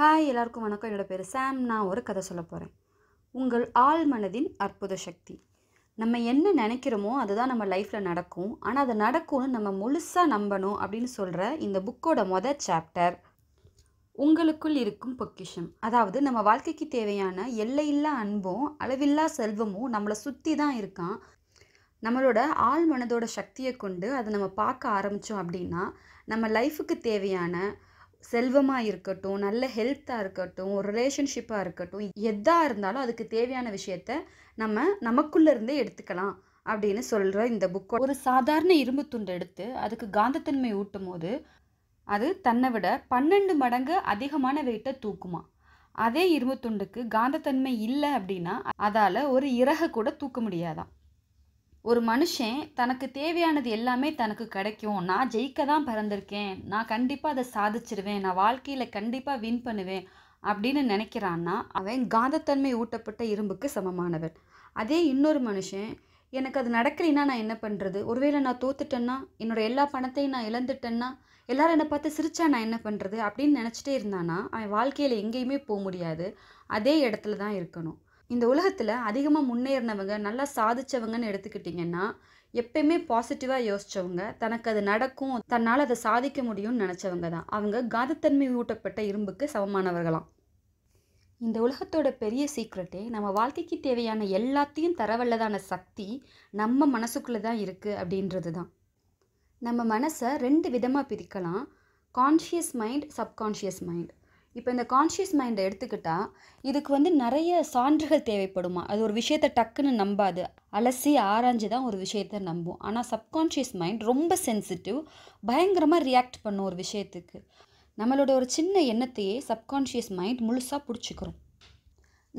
hi எல்லாருக்கும் வணக்கம் என்னோடய பேர் சாம் நான் ஒரு கதை சொல்ல போகிறேன் உங்கள் ஆள் மனதின் அற்புத சக்தி நம்ம என்ன நினைக்கிறோமோ அதுதான் நம்ம லைஃப்பில் நடக்கும் ஆனால் அது நடக்கும்னு நம்ம முழுசாக நம்பணும் அப்படின்னு சொல்கிற இந்த புக்கோட மொதல் சாப்டர் உங்களுக்குள் இருக்கும் பொக்கிஷம் அதாவது நம்ம வாழ்க்கைக்கு தேவையான எல்லையில்லா அன்பும் அளவில்லா செல்வமும் நம்மளை சுற்றி தான் இருக்கான் நம்மளோட ஆள் மனதோட சக்தியை கொண்டு அதை நம்ம பார்க்க ஆரம்பித்தோம் அப்படின்னா நம்ம லைஃபுக்கு தேவையான செல்வமாக இருக்கட்டும் நல்ல ஹெல்த்தாக இருக்கட்டும் ஒரு ரிலேஷன்ஷிப்பாக இருக்கட்டும் எதாக இருந்தாலும் அதுக்கு தேவையான விஷயத்த நம்ம நமக்குள்ளேருந்தே எடுத்துக்கலாம் அப்படின்னு சொல்கிற இந்த புக்கு ஒரு சாதாரண இரும்பு துண்டு எடுத்து அதுக்கு காந்தத்தன்மை ஊட்டும் போது அது தன்னை விட பன்னெண்டு மடங்கு அதிகமான வெயிட்டை தூக்குமா அதே இரும்பு துண்டுக்கு காந்தத்தன்மை இல்லை அப்படின்னா அதால் ஒரு இறகை கூட தூக்க முடியாதான் ஒரு மனுஷன் தனக்கு தேவையானது எல்லாமே தனக்கு கிடைக்கும் நான் ஜெயிக்க தான் பிறந்திருக்கேன் நான் கண்டிப்பாக அதை சாதிச்சிருவேன் நான் வாழ்க்கையில் கண்டிப்பாக வின் பண்ணுவேன் அப்படின்னு நினைக்கிறான்னா அவன் காந்தத்தன்மை ஊட்டப்பட்ட இரும்புக்கு சமமானவன் அதே இன்னொரு மனுஷன் எனக்கு அது நடக்கலைன்னா நான் என்ன பண்ணுறது ஒருவேளை நான் தோத்துட்டேன்னா என்னோடய எல்லா பணத்தையும் நான் இழந்துட்டேன்னா எல்லோரும் என்னை பார்த்து சிரிச்சா நான் என்ன பண்ணுறது அப்படின்னு நினச்சிட்டே இருந்தானா அவன் வாழ்க்கையில் எங்கேயுமே போக முடியாது அதே இடத்துல தான் இருக்கணும் இந்த உலகத்தில் அதிகமாக முன்னேறினவங்க நல்லா சாதித்தவங்கன்னு எடுத்துக்கிட்டிங்கன்னா எப்பயுமே பாசிட்டிவாக யோசித்தவங்க தனக்கு அது நடக்கும் தன்னால் அதை சாதிக்க முடியும்னு நினச்சவங்க தான் அவங்க காதத்தன்மை ஊட்டப்பட்ட இரும்புக்கு சமமானவர்களாம் இந்த உலகத்தோட பெரிய சீக்ரெட்டே நம்ம வாழ்க்கைக்கு தேவையான எல்லாத்தையும் தரவல்லதான சக்தி நம்ம மனசுக்குள்ளே தான் இருக்குது அப்படின்றது தான் நம்ம மனசை ரெண்டு விதமாக பிரிக்கலாம் கான்ஷியஸ் மைண்ட் சப்கான்ஷியஸ் மைண்ட் இப்போ இந்த கான்ஷியஸ் மைண்டை எடுத்துக்கிட்டால் இதுக்கு வந்து நிறைய சான்றுகள் தேவைப்படுமா அது ஒரு விஷயத்தை டக்குன்னு நம்பாது அலசி ஆராய்ஞ்சு தான் ஒரு விஷயத்த நம்பும் ஆனால் சப்கான்ஷியஸ் மைண்ட் ரொம்ப சென்சிட்டிவ் பயங்கரமாக ரியாக்ட் பண்ணும் ஒரு விஷயத்துக்கு நம்மளோட ஒரு சின்ன எண்ணத்தையே சப்கான்ஷியஸ் மைண்ட் முழுசாக பிடிச்சிக்கிறோம்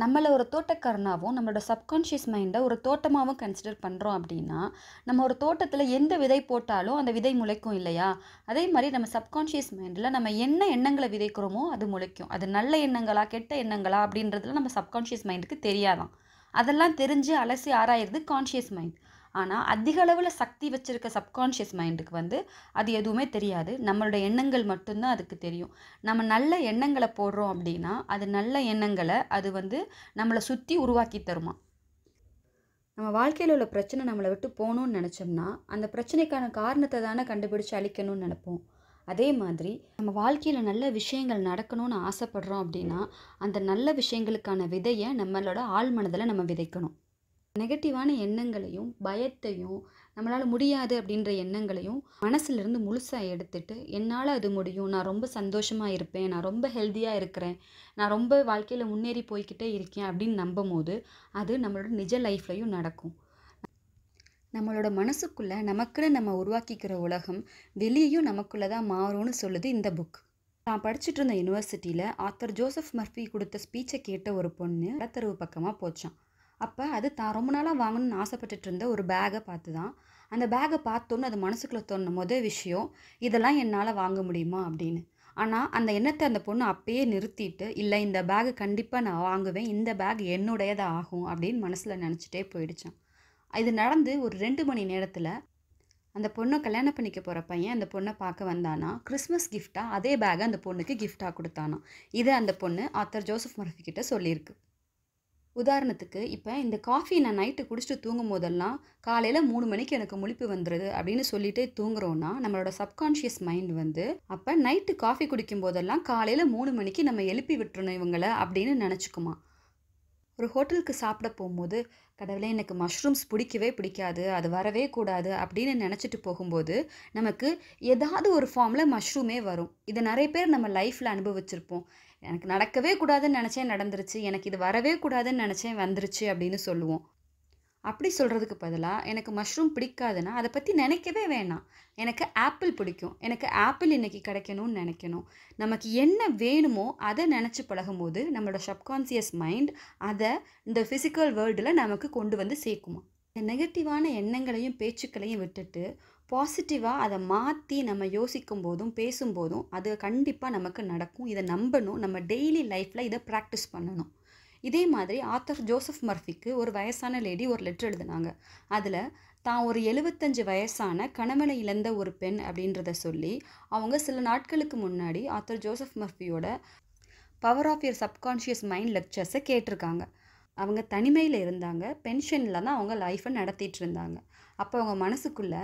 நம்மளை ஒரு தோட்டக்காரனாகவும் நம்மளோட சப்கான்ஷியஸ் மைண்டை ஒரு தோட்டமாகவும் கன்சிடர் பண்ணுறோம் அப்படின்னா நம்ம ஒரு தோட்டத்தில் எந்த விதை போட்டாலும் அந்த விதை முளைக்கும் இல்லையா அதே மாதிரி நம்ம சப்கான்ஷியஸ் மைண்டில் நம்ம என்ன எண்ணங்களை விதைக்கிறோமோ அது முளைக்கும் அது நல்ல எண்ணங்களா கெட்ட எண்ணங்களா அப்படின்றதுல நம்ம சப்கான்ஷியஸ் மைண்டுக்கு தெரியாதான் அதெல்லாம் தெரிஞ்சு அலசி ஆராயிறது கான்ஷியஸ் மைண்ட் ஆனால் அதிக அளவில் சக்தி வச்சுருக்க சப்கான்ஷியஸ் மைண்டுக்கு வந்து அது எதுவுமே தெரியாது நம்மளோட எண்ணங்கள் மட்டும்தான் அதுக்கு தெரியும் நம்ம நல்ல எண்ணங்களை போடுறோம் அப்படின்னா அது நல்ல எண்ணங்களை அது வந்து நம்மளை சுற்றி உருவாக்கி தருமா நம்ம வாழ்க்கையில் உள்ள பிரச்சனை நம்மளை விட்டு போகணும்னு நினச்சோம்னா அந்த பிரச்சனைக்கான காரணத்தை தானே கண்டுபிடிச்சு அழிக்கணும்னு நினப்போம் அதே மாதிரி நம்ம வாழ்க்கையில் நல்ல விஷயங்கள் நடக்கணும்னு ஆசைப்படுறோம் அப்படின்னா அந்த நல்ல விஷயங்களுக்கான விதையை நம்மளோட ஆழ்மனதில் நம்ம விதைக்கணும் நெகட்டிவான எண்ணங்களையும் பயத்தையும் நம்மளால் முடியாது அப்படின்ற எண்ணங்களையும் மனசுலேருந்து முழுசாக எடுத்துட்டு என்னால் அது முடியும் நான் ரொம்ப சந்தோஷமாக இருப்பேன் நான் ரொம்ப ஹெல்த்தியாக இருக்கிறேன் நான் ரொம்ப வாழ்க்கையில் முன்னேறி போய்கிட்டே இருக்கேன் அப்படின்னு நம்பும் போது அது நம்மளோட நிஜ லைஃப்லையும் நடக்கும் நம்மளோட மனசுக்குள்ளே நமக்குன்னு நம்ம உருவாக்கிக்கிற உலகம் வெளியையும் நமக்குள்ளே தான் மாறும்னு சொல்லுது இந்த புக் நான் படிச்சுட்டு இருந்த யூனிவர்சிட்டியில் ஆத்தர் ஜோசப் மர்ஃபி கொடுத்த ஸ்பீச்சை கேட்ட ஒரு பொண்ணு கடத்தரவு பக்கமாக போச்சான் அப்போ அது தான் ரொம்ப நாளாக வாங்கணும்னு ஆசைப்பட்டுட்டு இருந்த ஒரு பேகை பார்த்து தான் அந்த பேகை பார்த்தோன்னு அது மனசுக்குள்ளே தோணும் மொதல் விஷயம் இதெல்லாம் என்னால் வாங்க முடியுமா அப்படின்னு ஆனால் அந்த எண்ணத்தை அந்த பொண்ணு அப்பயே நிறுத்திட்டு இல்லை இந்த பேகை கண்டிப்பாக நான் வாங்குவேன் இந்த பேக் என்னுடையதாக ஆகும் அப்படின்னு மனசில் நினச்சிட்டே போயிடுச்சான் இது நடந்து ஒரு ரெண்டு மணி நேரத்தில் அந்த பொண்ணை கல்யாணம் பண்ணிக்க போகிற பையன் அந்த பொண்ணை பார்க்க வந்தானா கிறிஸ்மஸ் கிஃப்டாக அதே பேகை அந்த பொண்ணுக்கு கிஃப்டாக கொடுத்தானா இதை அந்த பொண்ணு ஆத்தர் ஜோசப் மரஃபிக்கிட்ட சொல்லியிருக்கு உதாரணத்துக்கு இப்போ இந்த காஃபி நான் நைட்டு குடிச்சிட்டு தூங்கும் போதெல்லாம் காலையில் மூணு மணிக்கு எனக்கு முழிப்பு வந்துடுது அப்படின்னு சொல்லிட்டு தூங்குறோன்னா நம்மளோட சப்கான்ஷியஸ் மைண்ட் வந்து அப்போ நைட்டு காஃபி குடிக்கும் போதெல்லாம் காலையில் மூணு மணிக்கு நம்ம எழுப்பி விட்டுருணும் இவங்களை அப்படின்னு நினச்சிக்குமா ஒரு ஹோட்டலுக்கு சாப்பிட போகும்போது கடவுளே எனக்கு மஷ்ரூம்ஸ் பிடிக்கவே பிடிக்காது அது வரவே கூடாது அப்படின்னு நினச்சிட்டு போகும்போது நமக்கு ஏதாவது ஒரு ஃபார்மில் மஷ்ரூமே வரும் இதை நிறைய பேர் நம்ம லைஃப்பில் அனுபவிச்சிருப்போம் எனக்கு நடக்கவே கூடாதுன்னு நினச்சேன் நடந்துருச்சு எனக்கு இது வரவே கூடாதுன்னு நினச்சேன் வந்துருச்சு அப்படின்னு சொல்லுவோம் அப்படி சொல்கிறதுக்கு பதிலாக எனக்கு மஷ்ரூம் பிடிக்காதுன்னா அதை பற்றி நினைக்கவே வேணாம் எனக்கு ஆப்பிள் பிடிக்கும் எனக்கு ஆப்பிள் இன்றைக்கி கிடைக்கணும்னு நினைக்கணும் நமக்கு என்ன வேணுமோ அதை நினச்சி பழகும் போது நம்மளோட சப்கான்சியஸ் மைண்ட் அதை இந்த ஃபிசிக்கல் வேர்ல்டில் நமக்கு கொண்டு வந்து சேர்க்குமா இந்த நெகட்டிவான எண்ணங்களையும் பேச்சுக்களையும் விட்டுட்டு பாசிட்டிவாக அதை மாற்றி நம்ம யோசிக்கும் போதும் பேசும்போதும் அது கண்டிப்பாக நமக்கு நடக்கும் இதை நம்பணும் நம்ம டெய்லி லைஃப்பில் இதை ப்ராக்டிஸ் பண்ணணும் இதே மாதிரி ஆத்தர் ஜோசப் மர்ஃபிக்கு ஒரு வயசான லேடி ஒரு லெட்ரு எழுதினாங்க அதில் தான் ஒரு எழுபத்தஞ்சு வயசான கணவனை இழந்த ஒரு பெண் அப்படின்றத சொல்லி அவங்க சில நாட்களுக்கு முன்னாடி ஆத்தர் ஜோசப் மர்ஃபியோட power of your subconscious mind லெக்சர்ஸை கேட்டிருக்காங்க அவங்க தனிமையில் இருந்தாங்க பென்ஷனில் தான் அவங்க லைஃப்பை நடத்திட்டு இருந்தாங்க அப்போ அவங்க மனசுக்குள்ளே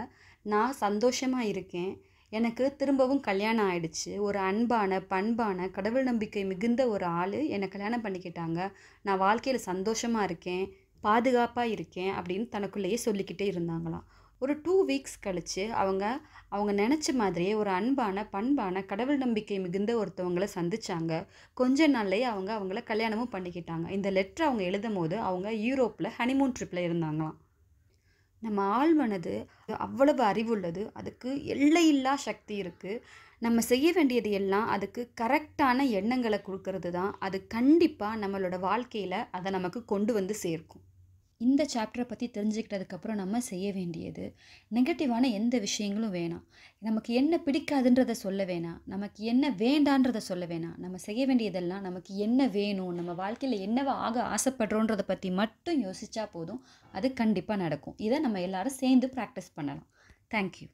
நான் சந்தோஷமாக இருக்கேன் எனக்கு திரும்பவும் கல்யாணம் ஆயிடுச்சு ஒரு அன்பான பண்பான கடவுள் நம்பிக்கை மிகுந்த ஒரு ஆள் என்னை கல்யாணம் பண்ணிக்கிட்டாங்க நான் வாழ்க்கையில் சந்தோஷமாக இருக்கேன் பாதுகாப்பாக இருக்கேன் அப்படின்னு தனக்குள்ளேயே சொல்லிக்கிட்டே இருந்தாங்களாம் ஒரு டூ வீக்ஸ் கழித்து அவங்க அவங்க நினச்ச மாதிரியே ஒரு அன்பான பண்பான கடவுள் நம்பிக்கை மிகுந்த ஒருத்தவங்களை சந்தித்தாங்க கொஞ்ச நாள்லேயே அவங்க அவங்கள கல்யாணமும் பண்ணிக்கிட்டாங்க இந்த லெட்டர் அவங்க எழுதும் போது அவங்க யூரோப்பில் ஹனிமூன் ட்ரிப்பில் இருந்தாங்களாம் நம்ம ஆழ்மனது அவ்வளவு அறிவுள்ளது அதுக்கு எல்லையில்லா சக்தி இருக்குது நம்ம செய்ய வேண்டியது எல்லாம் அதுக்கு கரெக்டான எண்ணங்களை கொடுக்கறது தான் அது கண்டிப்பாக நம்மளோட வாழ்க்கையில் அதை நமக்கு கொண்டு வந்து சேர்க்கும் இந்த சாப்டரை பற்றி தெரிஞ்சுக்கிட்டதுக்கப்புறம் நம்ம செய்ய வேண்டியது நெகட்டிவான எந்த விஷயங்களும் வேணாம் நமக்கு என்ன பிடிக்காதுன்றதை சொல்ல வேணாம் நமக்கு என்ன வேண்டான்றதை சொல்ல வேணாம் நம்ம செய்ய வேண்டியதெல்லாம் நமக்கு என்ன வேணும் நம்ம வாழ்க்கையில் என்னவா ஆக ஆசைப்படுறோன்றதை பற்றி மட்டும் யோசித்தா போதும் அது கண்டிப்பாக நடக்கும் இதை நம்ம எல்லோரும் சேர்ந்து ப்ராக்டிஸ் பண்ணலாம் தேங்க்யூ